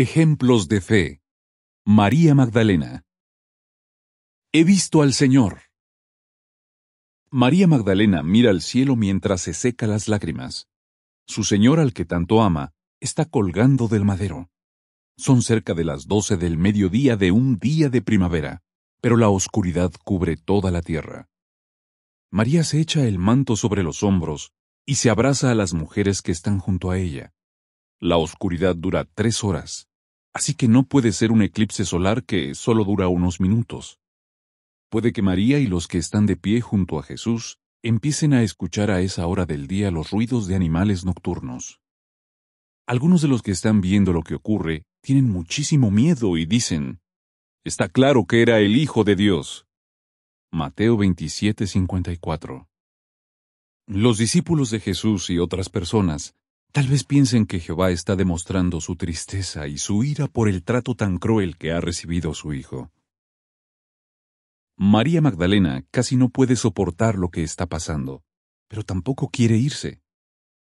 Ejemplos de fe. María Magdalena. He visto al Señor. María Magdalena mira al cielo mientras se seca las lágrimas. Su Señor al que tanto ama está colgando del madero. Son cerca de las doce del mediodía de un día de primavera, pero la oscuridad cubre toda la tierra. María se echa el manto sobre los hombros y se abraza a las mujeres que están junto a ella. La oscuridad dura tres horas. Así que no puede ser un eclipse solar que solo dura unos minutos. Puede que María y los que están de pie junto a Jesús empiecen a escuchar a esa hora del día los ruidos de animales nocturnos. Algunos de los que están viendo lo que ocurre tienen muchísimo miedo y dicen, Está claro que era el Hijo de Dios. Mateo 27:54 Los discípulos de Jesús y otras personas Tal vez piensen que Jehová está demostrando su tristeza y su ira por el trato tan cruel que ha recibido su hijo. María Magdalena casi no puede soportar lo que está pasando, pero tampoco quiere irse.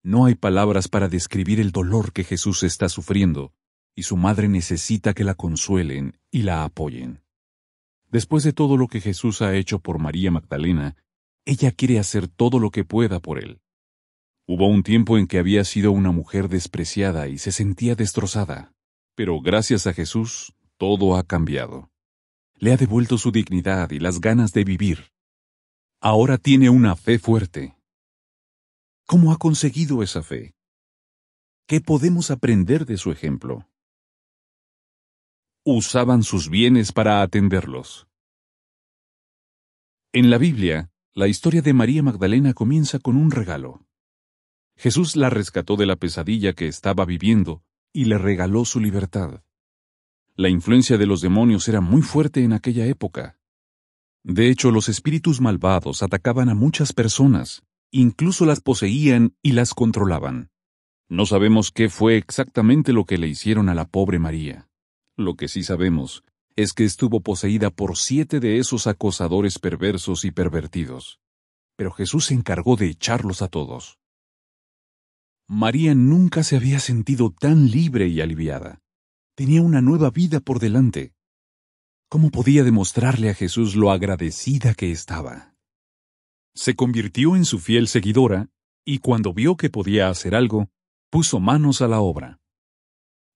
No hay palabras para describir el dolor que Jesús está sufriendo, y su madre necesita que la consuelen y la apoyen. Después de todo lo que Jesús ha hecho por María Magdalena, ella quiere hacer todo lo que pueda por él. Hubo un tiempo en que había sido una mujer despreciada y se sentía destrozada. Pero gracias a Jesús, todo ha cambiado. Le ha devuelto su dignidad y las ganas de vivir. Ahora tiene una fe fuerte. ¿Cómo ha conseguido esa fe? ¿Qué podemos aprender de su ejemplo? Usaban sus bienes para atenderlos. En la Biblia, la historia de María Magdalena comienza con un regalo. Jesús la rescató de la pesadilla que estaba viviendo y le regaló su libertad. La influencia de los demonios era muy fuerte en aquella época. De hecho, los espíritus malvados atacaban a muchas personas, incluso las poseían y las controlaban. No sabemos qué fue exactamente lo que le hicieron a la pobre María. Lo que sí sabemos es que estuvo poseída por siete de esos acosadores perversos y pervertidos. Pero Jesús se encargó de echarlos a todos. María nunca se había sentido tan libre y aliviada. Tenía una nueva vida por delante. ¿Cómo podía demostrarle a Jesús lo agradecida que estaba? Se convirtió en su fiel seguidora y cuando vio que podía hacer algo, puso manos a la obra.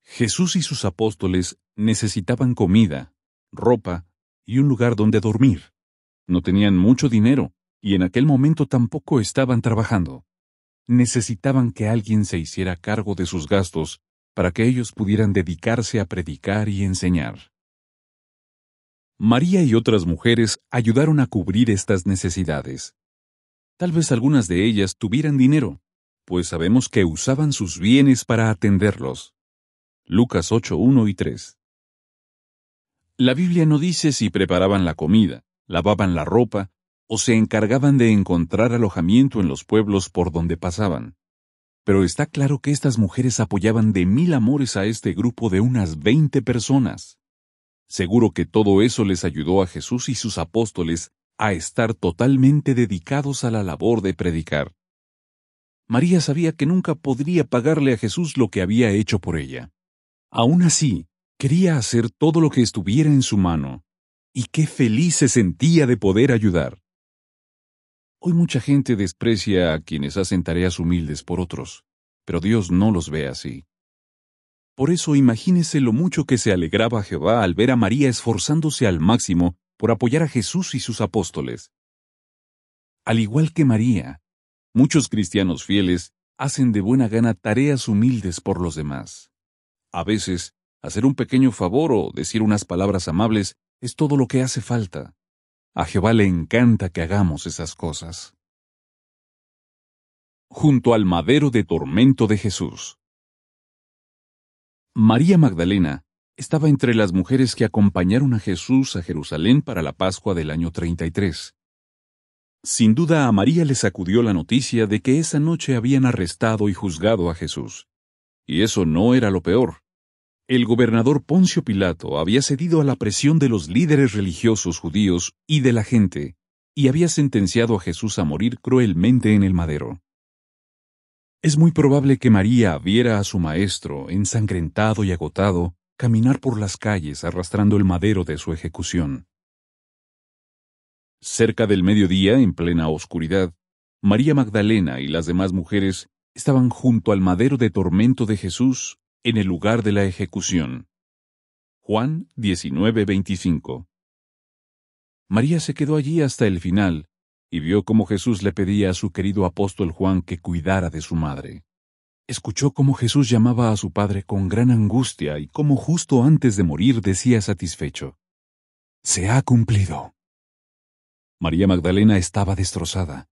Jesús y sus apóstoles necesitaban comida, ropa y un lugar donde dormir. No tenían mucho dinero y en aquel momento tampoco estaban trabajando necesitaban que alguien se hiciera cargo de sus gastos, para que ellos pudieran dedicarse a predicar y enseñar. María y otras mujeres ayudaron a cubrir estas necesidades. Tal vez algunas de ellas tuvieran dinero, pues sabemos que usaban sus bienes para atenderlos. Lucas 8.1 y 3. La Biblia no dice si preparaban la comida, lavaban la ropa o se encargaban de encontrar alojamiento en los pueblos por donde pasaban. Pero está claro que estas mujeres apoyaban de mil amores a este grupo de unas veinte personas. Seguro que todo eso les ayudó a Jesús y sus apóstoles a estar totalmente dedicados a la labor de predicar. María sabía que nunca podría pagarle a Jesús lo que había hecho por ella. Aún así, quería hacer todo lo que estuviera en su mano. Y qué feliz se sentía de poder ayudar. Hoy mucha gente desprecia a quienes hacen tareas humildes por otros, pero Dios no los ve así. Por eso imagínese lo mucho que se alegraba Jehová al ver a María esforzándose al máximo por apoyar a Jesús y sus apóstoles. Al igual que María, muchos cristianos fieles hacen de buena gana tareas humildes por los demás. A veces, hacer un pequeño favor o decir unas palabras amables es todo lo que hace falta. A Jehová le encanta que hagamos esas cosas. Junto al madero de tormento de Jesús. María Magdalena estaba entre las mujeres que acompañaron a Jesús a Jerusalén para la Pascua del año 33. Sin duda a María le sacudió la noticia de que esa noche habían arrestado y juzgado a Jesús. Y eso no era lo peor. El gobernador Poncio Pilato había cedido a la presión de los líderes religiosos judíos y de la gente, y había sentenciado a Jesús a morir cruelmente en el madero. Es muy probable que María viera a su maestro, ensangrentado y agotado, caminar por las calles arrastrando el madero de su ejecución. Cerca del mediodía, en plena oscuridad, María Magdalena y las demás mujeres estaban junto al madero de tormento de Jesús en el lugar de la ejecución. Juan 19-25. María se quedó allí hasta el final y vio cómo Jesús le pedía a su querido apóstol Juan que cuidara de su madre. Escuchó cómo Jesús llamaba a su padre con gran angustia y cómo justo antes de morir decía satisfecho, Se ha cumplido. María Magdalena estaba destrozada.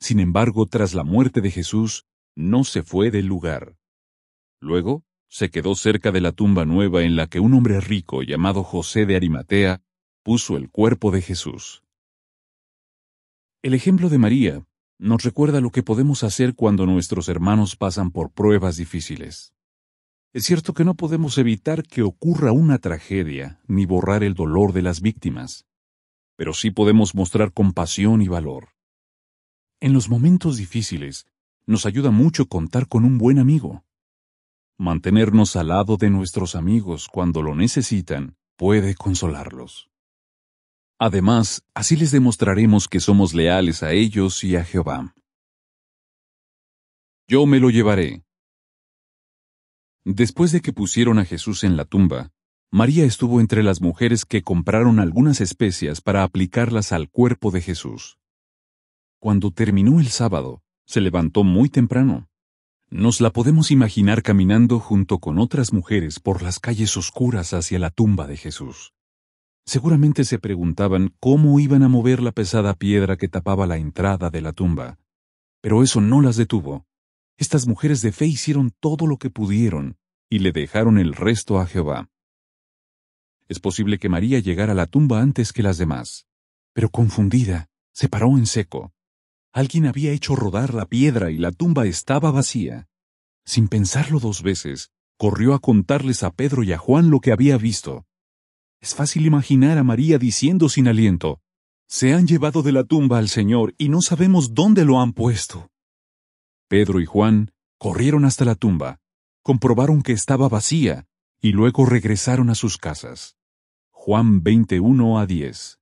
Sin embargo, tras la muerte de Jesús, no se fue del lugar. Luego, se quedó cerca de la tumba nueva en la que un hombre rico llamado José de Arimatea puso el cuerpo de Jesús. El ejemplo de María nos recuerda lo que podemos hacer cuando nuestros hermanos pasan por pruebas difíciles. Es cierto que no podemos evitar que ocurra una tragedia ni borrar el dolor de las víctimas, pero sí podemos mostrar compasión y valor. En los momentos difíciles, nos ayuda mucho contar con un buen amigo, Mantenernos al lado de nuestros amigos cuando lo necesitan puede consolarlos. Además, así les demostraremos que somos leales a ellos y a Jehová. Yo me lo llevaré. Después de que pusieron a Jesús en la tumba, María estuvo entre las mujeres que compraron algunas especias para aplicarlas al cuerpo de Jesús. Cuando terminó el sábado, se levantó muy temprano, nos la podemos imaginar caminando junto con otras mujeres por las calles oscuras hacia la tumba de Jesús. Seguramente se preguntaban cómo iban a mover la pesada piedra que tapaba la entrada de la tumba. Pero eso no las detuvo. Estas mujeres de fe hicieron todo lo que pudieron y le dejaron el resto a Jehová. Es posible que María llegara a la tumba antes que las demás, pero confundida, se paró en seco. Alguien había hecho rodar la piedra y la tumba estaba vacía. Sin pensarlo dos veces, corrió a contarles a Pedro y a Juan lo que había visto. Es fácil imaginar a María diciendo sin aliento, Se han llevado de la tumba al Señor y no sabemos dónde lo han puesto. Pedro y Juan corrieron hasta la tumba, comprobaron que estaba vacía y luego regresaron a sus casas. Juan 21 a 10.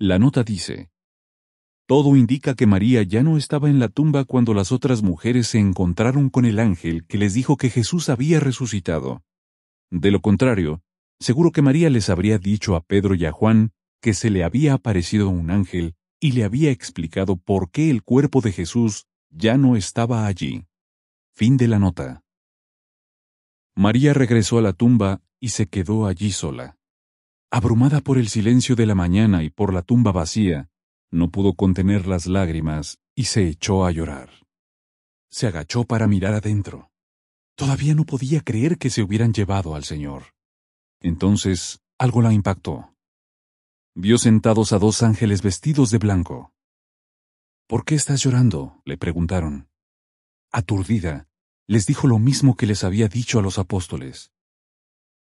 La nota dice, todo indica que María ya no estaba en la tumba cuando las otras mujeres se encontraron con el ángel que les dijo que Jesús había resucitado. De lo contrario, seguro que María les habría dicho a Pedro y a Juan que se le había aparecido un ángel y le había explicado por qué el cuerpo de Jesús ya no estaba allí. Fin de la nota. María regresó a la tumba y se quedó allí sola. Abrumada por el silencio de la mañana y por la tumba vacía, no pudo contener las lágrimas y se echó a llorar. Se agachó para mirar adentro. Todavía no podía creer que se hubieran llevado al señor. Entonces, algo la impactó. Vio sentados a dos ángeles vestidos de blanco. ¿Por qué estás llorando? le preguntaron. Aturdida, les dijo lo mismo que les había dicho a los apóstoles.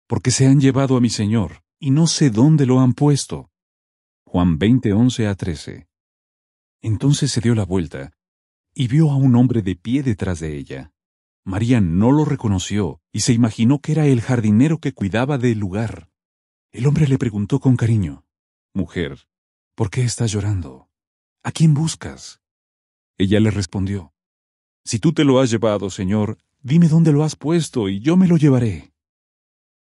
Porque se han llevado a mi Señor, y no sé dónde lo han puesto. Juan 20, 11 a 13. Entonces se dio la vuelta y vio a un hombre de pie detrás de ella. María no lo reconoció y se imaginó que era el jardinero que cuidaba del lugar. El hombre le preguntó con cariño, Mujer, ¿por qué estás llorando? ¿A quién buscas? Ella le respondió, Si tú te lo has llevado, Señor, dime dónde lo has puesto y yo me lo llevaré.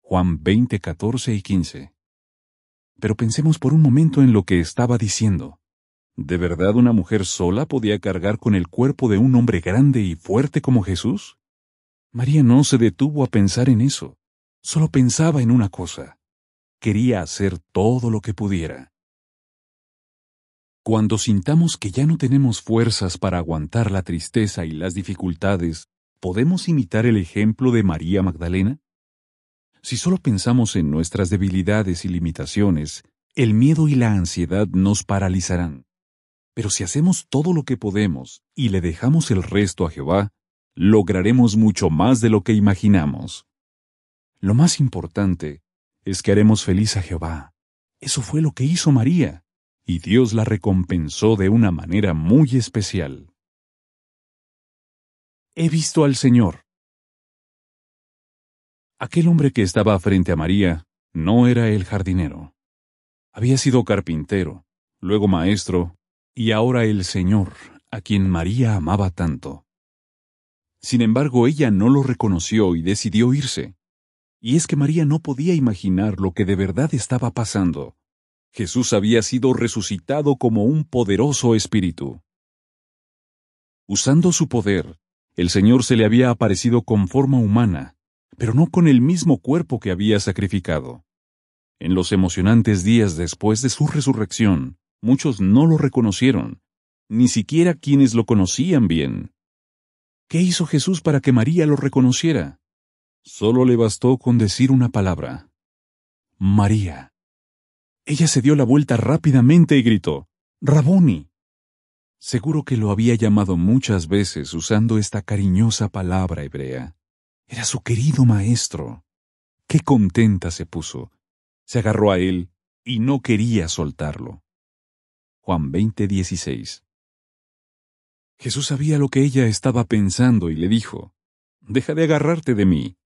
Juan 20, 14 y 15. Pero pensemos por un momento en lo que estaba diciendo. ¿De verdad una mujer sola podía cargar con el cuerpo de un hombre grande y fuerte como Jesús? María no se detuvo a pensar en eso. Solo pensaba en una cosa. Quería hacer todo lo que pudiera. Cuando sintamos que ya no tenemos fuerzas para aguantar la tristeza y las dificultades, ¿podemos imitar el ejemplo de María Magdalena? Si solo pensamos en nuestras debilidades y limitaciones, el miedo y la ansiedad nos paralizarán. Pero si hacemos todo lo que podemos y le dejamos el resto a Jehová, lograremos mucho más de lo que imaginamos. Lo más importante es que haremos feliz a Jehová. Eso fue lo que hizo María, y Dios la recompensó de una manera muy especial. He visto al Señor. Aquel hombre que estaba frente a María no era el jardinero. Había sido carpintero, luego maestro, y ahora el Señor, a quien María amaba tanto. Sin embargo, ella no lo reconoció y decidió irse. Y es que María no podía imaginar lo que de verdad estaba pasando. Jesús había sido resucitado como un poderoso espíritu. Usando su poder, el Señor se le había aparecido con forma humana, pero no con el mismo cuerpo que había sacrificado. En los emocionantes días después de su resurrección, muchos no lo reconocieron, ni siquiera quienes lo conocían bien. ¿Qué hizo Jesús para que María lo reconociera? Solo le bastó con decir una palabra. María. Ella se dio la vuelta rápidamente y gritó, Raboni. Seguro que lo había llamado muchas veces usando esta cariñosa palabra hebrea. Era su querido maestro. Qué contenta se puso. Se agarró a él y no quería soltarlo. Juan 20:16 Jesús sabía lo que ella estaba pensando y le dijo, Deja de agarrarte de mí.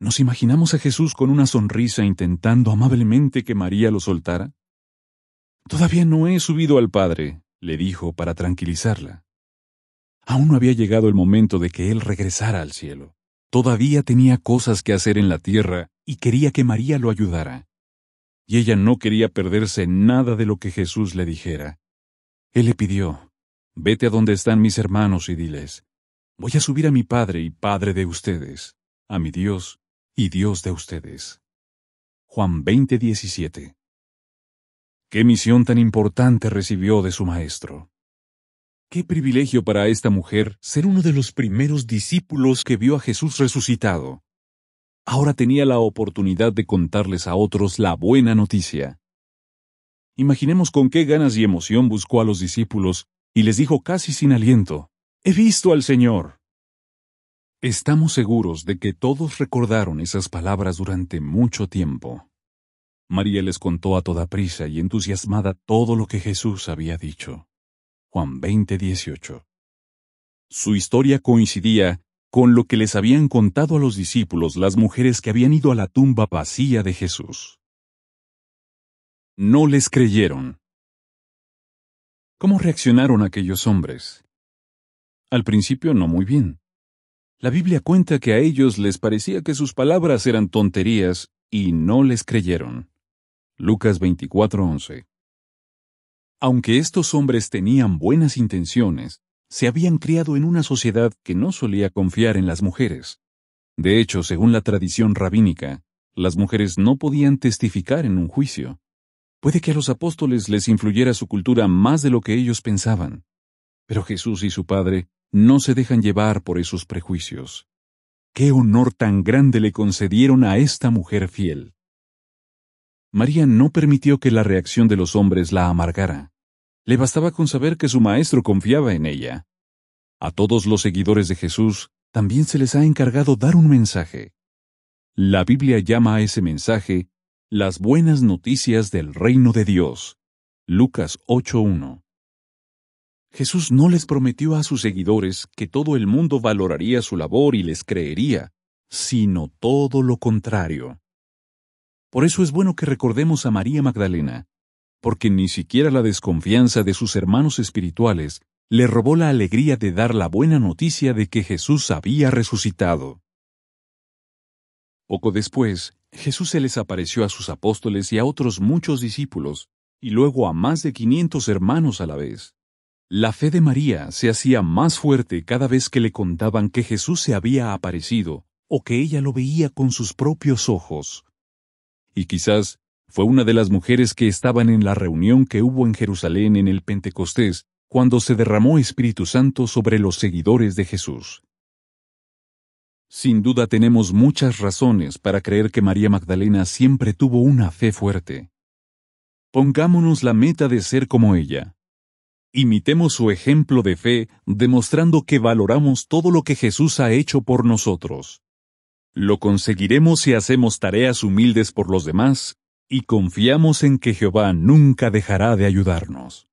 ¿Nos imaginamos a Jesús con una sonrisa intentando amablemente que María lo soltara? Todavía no he subido al Padre, le dijo para tranquilizarla. Aún no había llegado el momento de que él regresara al cielo. Todavía tenía cosas que hacer en la tierra y quería que María lo ayudara. Y ella no quería perderse nada de lo que Jesús le dijera. Él le pidió, Vete a donde están mis hermanos y diles, Voy a subir a mi Padre y Padre de ustedes, a mi Dios y Dios de ustedes. Juan 20:17 ¿Qué misión tan importante recibió de su Maestro? Qué privilegio para esta mujer ser uno de los primeros discípulos que vio a Jesús resucitado. Ahora tenía la oportunidad de contarles a otros la buena noticia. Imaginemos con qué ganas y emoción buscó a los discípulos y les dijo casi sin aliento, He visto al Señor. Estamos seguros de que todos recordaron esas palabras durante mucho tiempo. María les contó a toda prisa y entusiasmada todo lo que Jesús había dicho. Juan 20:18. Su historia coincidía con lo que les habían contado a los discípulos las mujeres que habían ido a la tumba vacía de Jesús. No les creyeron. ¿Cómo reaccionaron aquellos hombres? Al principio no muy bien. La Biblia cuenta que a ellos les parecía que sus palabras eran tonterías y no les creyeron. Lucas 24:11 aunque estos hombres tenían buenas intenciones, se habían criado en una sociedad que no solía confiar en las mujeres. De hecho, según la tradición rabínica, las mujeres no podían testificar en un juicio. Puede que a los apóstoles les influyera su cultura más de lo que ellos pensaban. Pero Jesús y su Padre no se dejan llevar por esos prejuicios. ¡Qué honor tan grande le concedieron a esta mujer fiel! María no permitió que la reacción de los hombres la amargara. Le bastaba con saber que su maestro confiaba en ella. A todos los seguidores de Jesús también se les ha encargado dar un mensaje. La Biblia llama a ese mensaje las buenas noticias del reino de Dios. Lucas 8.1 Jesús no les prometió a sus seguidores que todo el mundo valoraría su labor y les creería, sino todo lo contrario. Por eso es bueno que recordemos a María Magdalena, porque ni siquiera la desconfianza de sus hermanos espirituales le robó la alegría de dar la buena noticia de que Jesús había resucitado. Poco después, Jesús se les apareció a sus apóstoles y a otros muchos discípulos, y luego a más de 500 hermanos a la vez. La fe de María se hacía más fuerte cada vez que le contaban que Jesús se había aparecido, o que ella lo veía con sus propios ojos y quizás fue una de las mujeres que estaban en la reunión que hubo en Jerusalén en el Pentecostés, cuando se derramó Espíritu Santo sobre los seguidores de Jesús. Sin duda tenemos muchas razones para creer que María Magdalena siempre tuvo una fe fuerte. Pongámonos la meta de ser como ella. Imitemos su ejemplo de fe, demostrando que valoramos todo lo que Jesús ha hecho por nosotros. Lo conseguiremos si hacemos tareas humildes por los demás y confiamos en que Jehová nunca dejará de ayudarnos.